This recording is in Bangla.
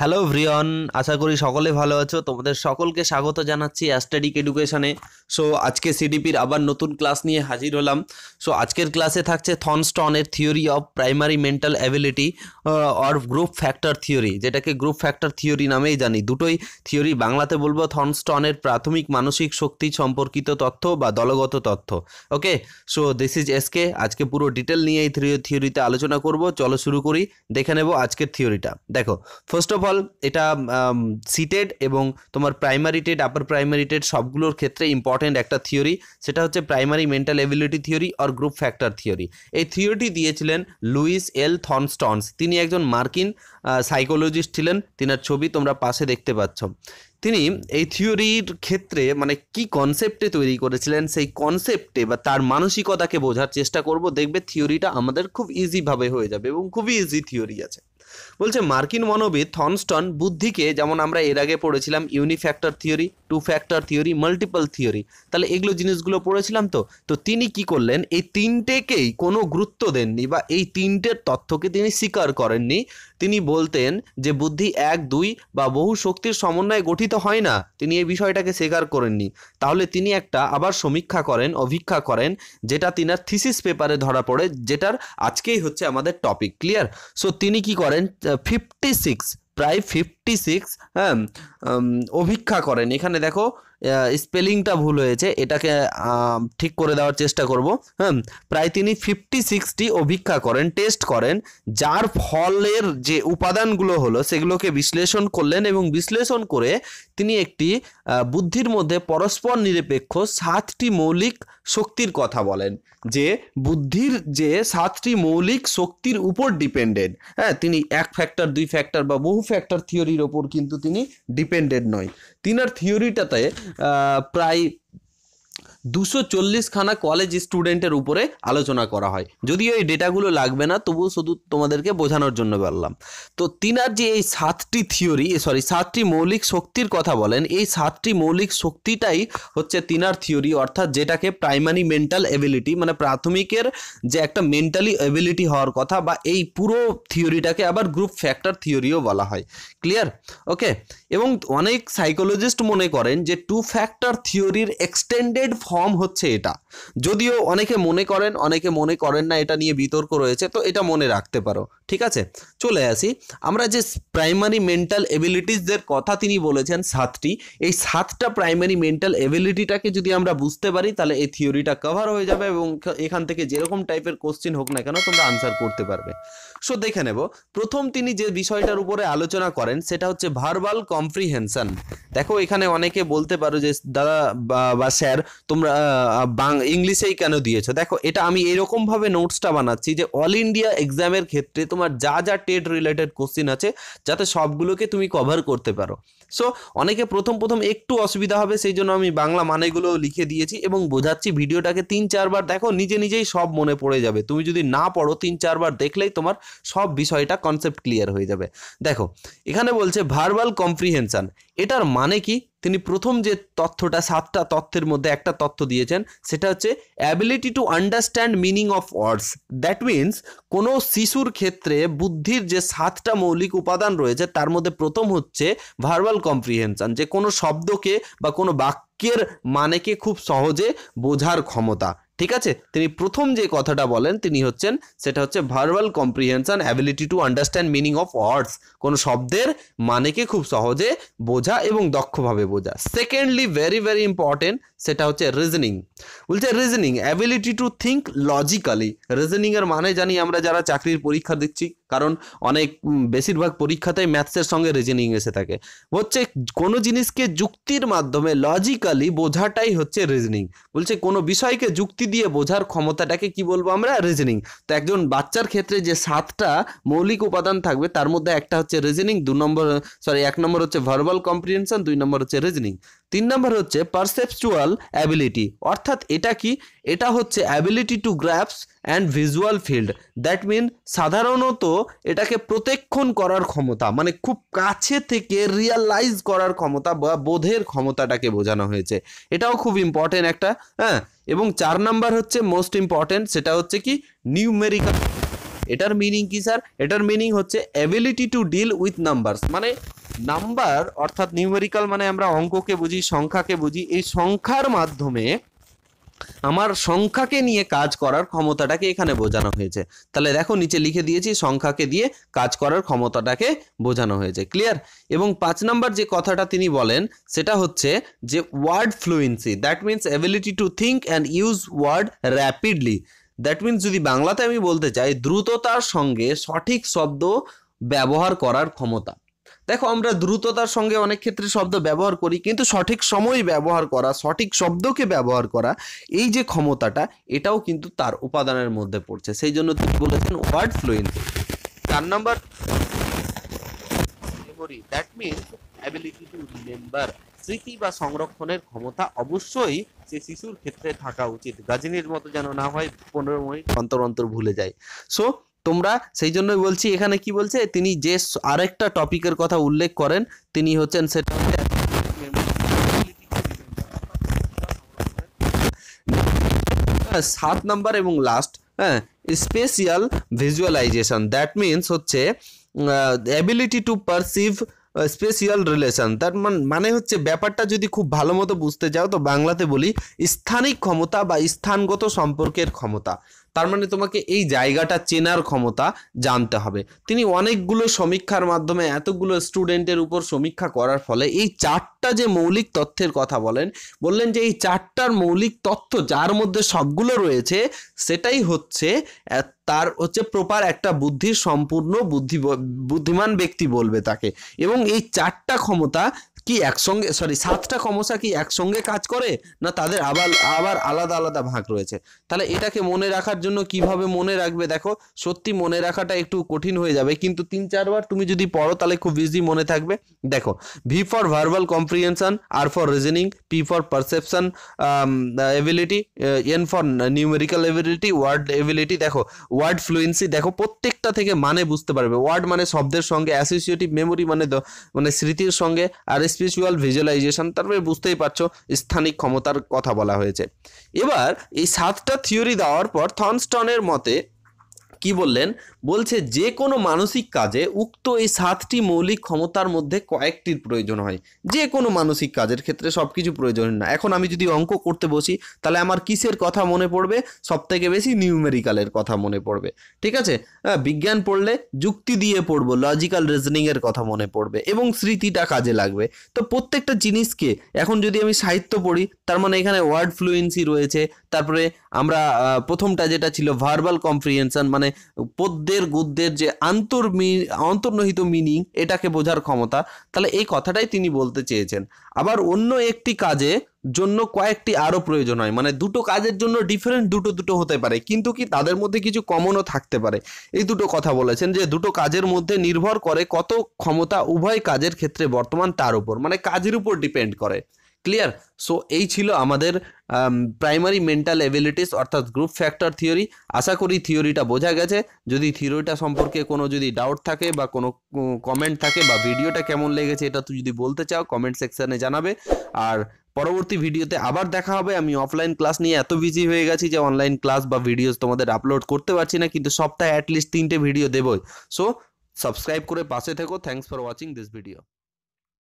হ্যালো ভ্রিয়ন আশা করি সকলে ভালো আছো তোমাদের সকলকে স্বাগত জানাচ্ছি অ্যাস্টাডিক এডুকেশানে সো আজকে সিডিপির আবার নতুন ক্লাস নিয়ে হাজির হলাম সো আজকের ক্লাসে থাকছে থনস্টনের theory of primary mental ability or group factor theory যেটাকে গ্রুপ ফ্যাক্টর থিওরি নামেই জানি দুটোই থিওরি বাংলাতে বলবো থনস্টনের প্রাথমিক মানসিক শক্তি সম্পর্কিত তথ্য বা দলগত তথ্য ওকে সো দিস ইজ এসকে আজকে পুরো ডিটেল নিয়ে এই থিওরিতে আলোচনা করব চলো শুরু করি দেখে নেব আজকের থিওরিটা দেখো ফার্স্ট অফ ওভারঅল এটা সিটেড এবং তোমার primary TET upper primary TET সবগুলোর ক্ষেত্রে ইম্পর্টেন্ট একটা থিওরি সেটা হচ্ছে প্রাইমারি মেন্টাল এবিলিটি থিওরি আর গ্রুপ ফ্যাক্টর থিওরি এই থিওরিটি দিয়েছিলেন লুইস এল থনস্টনস তিনি একজন মার্কিন সাইকোলজিস্ট ছিলেন তিনার ছবি তোমরা পাশে দেখতে পাচ্ছ তিনি এই থিওরির ক্ষেত্রে মানে কি কনসেপ্টে তৈরি করেছিলেন সেই কনসেপ্টে বা তার মানসিকতাকে বোঝার চেষ্টা করব দেখবে থিওরিটা আমাদের খুব ইজিভাবে হয়ে যাবে এবং খুবই ইজি থিওরি আছে বলছে মার্কিন মনোবিদ থনস্টন বুদ্ধিকে যেমন আমরা এর আগে পড়েছিলাম unifactor theory two factor theory multiple theory তাহলে এগুলো জিনিসগুলো পড়েছিলাম তো তো তিনি কি করলেন এই তিনটেকেই কোনো গুরুত্ব দেননি বা এই তিনটের তথ্যকে তিনি স্বীকার করেননি তিনি বলতেন যে বুদ্ধি এক দুই বা বহু শক্তির সমন্বয়ে গঠিত হয় না তিনি এই বিষয়টাকে স্বীকার করেননি তাহলে তিনি একটা আবার সমীক্ষা করেন অভীক্ষা করেন যেটা তিনার থিসিস পেপারে ধরা পড়ে যেটার আজকেই হচ্ছে আমাদের টপিক ক্লিয়ার সো তিনি কি করেন and uh, 56 প্রায় 50 সিক্স হ্যাঁ অভিক্ষা করেন এখানে দেখো স্পেলিংটা ভুল হয়েছে এটাকে ঠিক করে দেওয়ার চেষ্টা করব হ্যাঁ প্রায় তিনি ফিফটি সিক্সটি অভিক্ষা করেন টেস্ট করেন যার ফলের যে উপাদানগুলো হলো সেগুলোকে বিশ্লেষণ করলেন এবং বিশ্লেষণ করে তিনি একটি বুদ্ধির মধ্যে পরস্পর নিরপেক্ষ সাতটি মৌলিক শক্তির কথা বলেন যে বুদ্ধির যে সাতটি মৌলিক শক্তির উপর ডিপেন্ডেন্ট হ্যাঁ তিনি এক ফ্যাক্টর দুই ফ্যাক্টর বা বহু ফ্যাক্টর থিওরি ওপর কিন্তু তিনি ডিপেন্ডেন্ট নয় তিনার থিওরিটাতে প্রায় দুশো চল্লিশখানা কলেজ স্টুডেন্টের উপরে আলোচনা করা হয় যদিও এই ডেটাগুলো লাগবে না তবুও শুধু তোমাদেরকে বোঝানোর জন্য বললাম তো তিনার যে এই সাতটি থিওরি সরি সাতটি মৌলিক শক্তির কথা বলেন এই সাতটি মৌলিক শক্তিটাই হচ্ছে তিনার থিওরি অর্থাৎ যেটাকে প্রাইমারি মেন্টাল এবিলিটি মানে প্রাথমিকের যে একটা মেন্টালি এবিলিটি হওয়ার কথা বা এই পুরো থিওরিটাকে আবার গ্রুপ ফ্যাক্টর থিওরিও বলা হয় ক্লিয়ার ওকে এবং অনেক সাইকোলজিস্ট মনে করেন যে টু ফ্যাক্টর থিওরির এক্সটেন্ডেড ফর্ম হচ্ছে এটা যদিও অনেকে মনে করেন অনেকে মনে করেন না এটা নিয়ে বিতর্ক রয়েছে তো এটা মনে রাখতে পারো ঠিক আছে চলে আসি আমরা যে প্রাইমারি মেন্টাল এবিলিটিসদের কথা তিনি বলেছেন সাতটি এই সাতটা প্রাইমারি মেন্টাল এবিলিটিটাকে যদি আমরা বুঝতে পারি তাহলে এই থিওরিটা কভার হয়ে যাবে এবং এখান থেকে যেরকম টাইপের কোশ্চিন হোক না কেন তোমরা আনসার করতে পারবে সো দেখে নেব প্রথম তিনি যে বিষয়টার উপরে আলোচনা করেন সেটা হচ্ছে ভার্বাল কম্প্রিহেনশন দেখো এখানে অনেকে বলতে পারো যে দাদা বা স্যার তোমরা বাং ইংলিশেই কেন দিয়েছো দেখো এটা আমি এরকমভাবে নোটসটা বানাচ্ছি যে অল ইন্ডিয়া এক্সামের ক্ষেত্রে তোমার যা যা টেট রিলেটেড কোশ্চিন আছে যাতে সবগুলোকে তুমি কভার করতে পারো সো অনেকে প্রথম প্রথম একটু অসুবিধা হবে সেই জন্য আমি বাংলা মানেগুলো লিখে দিয়েছি এবং বোঝাচ্ছি ভিডিওটাকে তিন চারবার দেখো নিজে নিজেই সব মনে পড়ে যাবে তুমি যদি না পড়ো তিন চারবার দেখলেই তোমার সব বিষয়টা কনসেপ্ট ক্লিয়ার হয়ে যাবে দেখো এখানে বলছে ভার্বাল কম্প্রিহেনশান এটার মানে কি তিনি প্রথম যে তথ্যটা সাতটা তথ্যের মধ্যে একটা তথ্য দিয়েছেন সেটা হচ্ছে ability to understand meaning of words that means কোনো শিশুর ক্ষেত্রে বুদ্ধির যে সাতটা মৌলিক উপাদান রয়েছে তার মধ্যে প্রথম হচ্ছে ভার্বাল কম্প্রিহেনশান যে কোনো শব্দকে বা কোনো বাক্যের মানেকে খুব সহজে বোঝার ক্ষমতা ঠিক আছে তিনি প্রথম যে কথাটা বলেন তিনি হচ্ছেন সেটা হচ্ছে verbal comprehension ability to understand meaning of words কোনো শব্দের মানেকে খুব সহজে বোঝা এবং দক্ষভাবে বোঝা সেকেন্ডলি ভেরি ভেরি ইম্পর্টেন্ট সেটা হচ্ছে রিজনিং বলছে reasoning ability to think logically রিজনিংয়ের মানে জানি আমরা যারা চাকরির পরীক্ষা দিচ্ছি কারণ অনেক বেশিরভাগ পরীক্ষাতেই ম্যাথসের সঙ্গে রিজনিং এসে থাকে হচ্ছে কোনো জিনিসকে যুক্তির মাধ্যমে লজিক্যালি বোঝাটাই হচ্ছে রিজনিং বলছে কোনো বিষয়কে যুক্তি দিয়ে বোঝার ক্ষমতাটাকে কি বলবো আমরা রিজনিং তো একজন বাচ্চার ক্ষেত্রে যে সাতটা মৌলিক উপাদান থাকবে তার মধ্যে একটা হচ্ছে রিজনিং দু নম্বর সরি এক নম্বর হচ্ছে ভার্বাল কম্প্রিহেনশন দুই নম্বর হচ্ছে রিজনিং তিন নম্বর হচ্ছে পারসেপচুয়াল অ্যাবিলিটি অর্থাৎ এটা কি এটা হচ্ছে ability to graphs and visual field that mean সাধারণত এটাকে প্রত্যক্ষণ করার ক্ষমতা মানে খুব কাছে থেকে রিয়ালাইজ করার ক্ষমতা বা বোধের ক্ষমতাটাকে বোঝানো হয়েছে এটাও খুব ইম্পর্টেন্ট একটা হ্যাঁ এবং চার নাম্বার হচ্ছে মোস্ট ইম্পর্টেন্ট সেটা হচ্ছে কি নিউমেরিক্যাল এটার মিনিং কি স্যার এটার মিনিং হচ্ছে ability to deal with numbers মানে নাম্বার অর্থাৎ নিউমেরিক্যাল মানে আমরা অঙ্ককে বুঝি সংখ্যাকে বুঝি এই সংখ্যার মাধ্যমে আমার সংখ্যাকে নিয়ে কাজ করার ক্ষমতাটাকে এখানে বোঝানো হয়েছে তাহলে দেখো নিচে লিখে দিয়েছি সংখ্যাকে দিয়ে কাজ করার ক্ষমতাটাকে বোঝানো হয়েছে ক্লিয়ার এবং পাঁচ নাম্বার যে কথাটা তিনি বলেন সেটা হচ্ছে যে word fluency that means ability to think and use word rapidly that means যদি বাংলাতে আমি বলতে চাই দ্রুততার সঙ্গে সঠিক শব্দ ব্যবহার করার ক্ষমতা দেখো আমরা দ্রুততার সঙ্গে অনেক ক্ষেত্রে শব্দ ব্যবহার করি কিন্তু সঠিক সময় ব্যবহার করা সঠিক শব্দকে ব্যবহার করা এই যে ক্ষমতাটা এটাও কিন্তু তার উপাদানের মধ্যে পড়ছে সেই জন্য তিনি বলেছেন ওয়ার্ড ফ্লুয়েন্সি চার নম্বর that means ability to remember স্মৃতি বা সংরক্ষণের ক্ষমতা অবশ্যই সে শিশুর ক্ষেত্রে থাকা উচিত গাজিনীর মতো যেন না হয় পনেরো মিনিট অন্তর অন্তর ভুলে যায় সো তোমরা সেই জন্যই বলছি এখানে কি বলছে তিনি যে আরেকটা টপিকের কথা উল্লেখ করেন তিনি হচ্ছেন সেটা সাত নাম্বার এবং লাস্ট হ্যাঁ স্পেশিয়াল ভিজুয়ালাইজেশন দ্যাট মিন্স হচ্ছে ability to perceive spatial relation তার মানে হচ্ছে ব্যাপারটা যদি খুব ভালো মতো বুঝতে চাও তো বাংলাতে বলি স্থানিক ক্ষমতা বা স্থানগত সম্পর্কের ক্ষমতা তার মানে তোমাকে এই জায়গাটা চেনার ক্ষমতা জানতে হবে তিনি অনেকগুলো সমীক্ষার মাধ্যমে এতগুলো স্টুডেন্টের উপর সমীক্ষা করার ফলে এই চারটা যে মৌলিক তথ্যের কথা বলেন বললেন যে এই চারটার মৌলিক তথ্য যার মধ্যে সবগুলো রয়েছে সেটাই হচ্ছে তার হচ্ছে প্রপার একটা বুদ্ধির সম্পূর্ণ বুদ্ধি বুদ্ধিমান ব্যক্তি বলবে তাকে এবং এই চারটা ক্ষমতা কি একসঙ্গে সরি সাতটা খমসা কি একসঙ্গে কাজ করে না তাদের আবার আবার আলাদা আলাদা ভাগ রয়েছে তাহলে এটাকে মনে রাখার জন্য কিভাবে মনে রাখবে দেখো সত্যি মনে রাখাটা একটু কঠিন হয়ে যাবে কিন্তু তিন চারবার তুমি যদি পড়ো তাহলে খুব ইজি মনে থাকবে দেখো V for verbal comprehension R for reasoning P for perception ability N for numerical ability word ability দেখো ওয়ার্ড ফ্লুয়েন্সি দেখো প্রত্যেকটা থেকে মানে বুঝতে পারবে ওয়ার্ড মানে শব্দের সঙ্গে অ্যাসোসিয়েটিভ মেমোরি মানে মানে স্মৃতির সঙ্গে আর স্পিরিচুয়াল ভিজুয়ালাইজেশন তারপরে বুঝতেই পারছো স্থানিক ক্ষমতার কথা বলা হয়েছে এবার এই সাতটা থিওরি দেওয়ার পর থনস্টনের মতে কি বললেন বলছে যে কোনো মানসিক কাজে উক্ত এই সাতটি মৌলিক ক্ষমতার মধ্যে কয়েকটির প্রয়োজন হয় যে কোনো মানসিক কাজের ক্ষেত্রে সব কিছু প্রয়োজন না এখন আমি যদি অঙ্ক করতে বসি তাহলে আমার কিসের কথা মনে পড়বে সবথেকে বেশি নিউমেরিক্যালের কথা মনে পড়বে ঠিক আছে বিজ্ঞান পড়লে যুক্তি দিয়ে পড়বো লজিক্যাল রিজনিংয়ের কথা মনে পড়বে এবং স্মৃতিটা কাজে লাগবে তো প্রত্যেকটা জিনিসকে এখন যদি আমি সাহিত্য পড়ি তার মানে এখানে ওয়ার্ড ফ্লুয়েন্সি রয়েছে তারপরে আমরা প্রথমটা যেটা ছিল ভার্বাল কম্প্রিহেনশন মানে পদ্যের গদ্যের যে আন্তর অন্তর্নিহিত মিনিং এটাকে বোঝার ক্ষমতা তাহলে এই কথাটাই তিনি বলতে চেয়েছেন আবার অন্য একটি কাজে জন্য কয়েকটি আরও প্রয়োজন হয় মানে দুটো কাজের জন্য ডিফারেন্ট দুটো দুটো হতে পারে কিন্তু কি তাদের মধ্যে কিছু কমনও থাকতে পারে এই দুটো কথা বলেছেন যে দুটো কাজের মধ্যে নির্ভর করে কত ক্ষমতা উভয় কাজের ক্ষেত্রে বর্তমান তার উপর মানে কাজের উপর ডিপেন্ড করে ক্লিয়ার সো এই ছিল আমাদের প্রাইমারি মেন্টাল অ্যাবিলিটিস অর্থাৎ গ্রুপ ফ্যাক্টর থিওরি আশা করি থিওরিটা বোঝা গেছে যদি থিওরিটা সম্পর্কে কোনো যদি ডাউট থাকে বা কোনো কমেন্ট থাকে বা ভিডিওটা কেমন লেগেছে এটা তুই যদি বলতে চাও কমেন্ট সেকশানে জানাবে আর পরবর্তী ভিডিওতে আবার দেখা হবে আমি অফলাইন ক্লাস নিয়ে এত বিজি হয়ে গেছি যে অনলাইন ক্লাস বা ভিডিওস তোমাদের আপলোড করতে পারছি না কিন্তু সপ্তাহে অ্যাটলিস্ট তিনটে ভিডিও দেবই সো সাবস্ক্রাইব করে পাশে থেকো thanks for watching this video